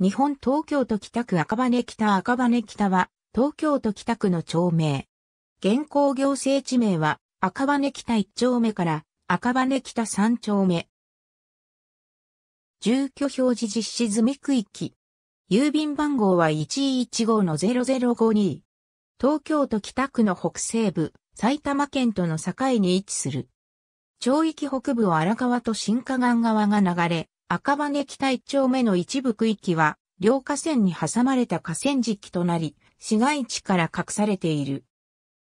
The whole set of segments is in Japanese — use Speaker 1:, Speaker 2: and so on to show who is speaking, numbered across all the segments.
Speaker 1: 日本東京都北区赤羽北赤羽北は、東京都北区の町名。現行行政地名は、赤羽北1丁目から赤羽北3丁目。住居表示実施済み区域。郵便番号は115-0052。東京都北区の北西部、埼玉県との境に位置する。町域北部を荒川と新河岸側が流れ、赤羽北一丁目の一部区域は、両河川に挟まれた河川敷となり、市街地から隠されている。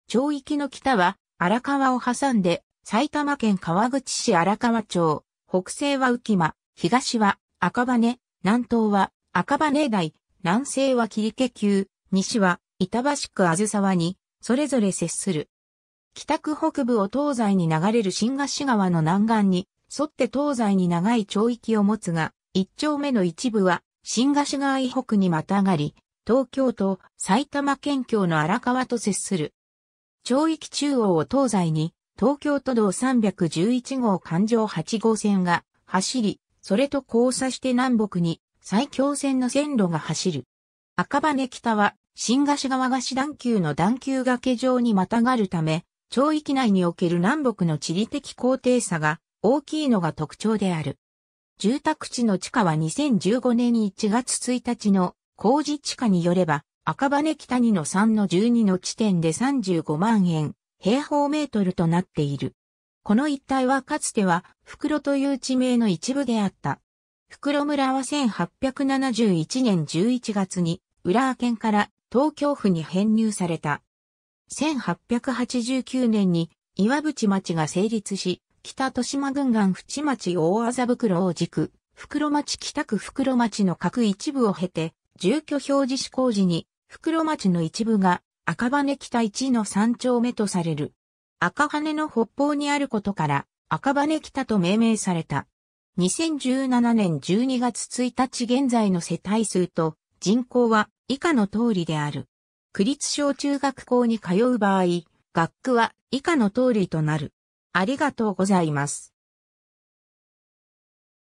Speaker 1: 町域の北は、荒川を挟んで、埼玉県川口市荒川町、北西は浮間、東は赤羽、南東は赤羽台、南西は切家急、西は板橋区あずさわに、それぞれ接する。北区北部を東西に流れる新河岸川の南岸に、沿って東西に長い町域を持つが、一丁目の一部は、新菓子川以北にまたがり、東京と埼玉県境の荒川と接する。町域中央を東西に、東京都道311号環状8号線が走り、それと交差して南北に最強線の線路が走る。赤羽北は新菓子川菓子段丘の段丘崖上にまたがるため、町域内における南北の地理的高低差が大きいのが特徴である。住宅地の地下は2015年1月1日の工事地価によれば、赤羽北にの3の12の地点で35万円、平方メートルとなっている。この一帯はかつては、袋という地名の一部であった。袋村は1871年11月に、浦和県から東京府に編入された。1889年に岩淵町が成立し、北豊島郡岸淵町大麻袋を軸、袋町北区袋町の各一部を経て、住居表示施行時に、袋町の一部が赤羽北一の三丁目とされる。赤羽の北方にあることから赤羽北と命名された。2017年12月1日現在の世帯数と人口は以下の通りである。区立小中学校に通う場合、学区は以下の通りとなる。ありがとうございます。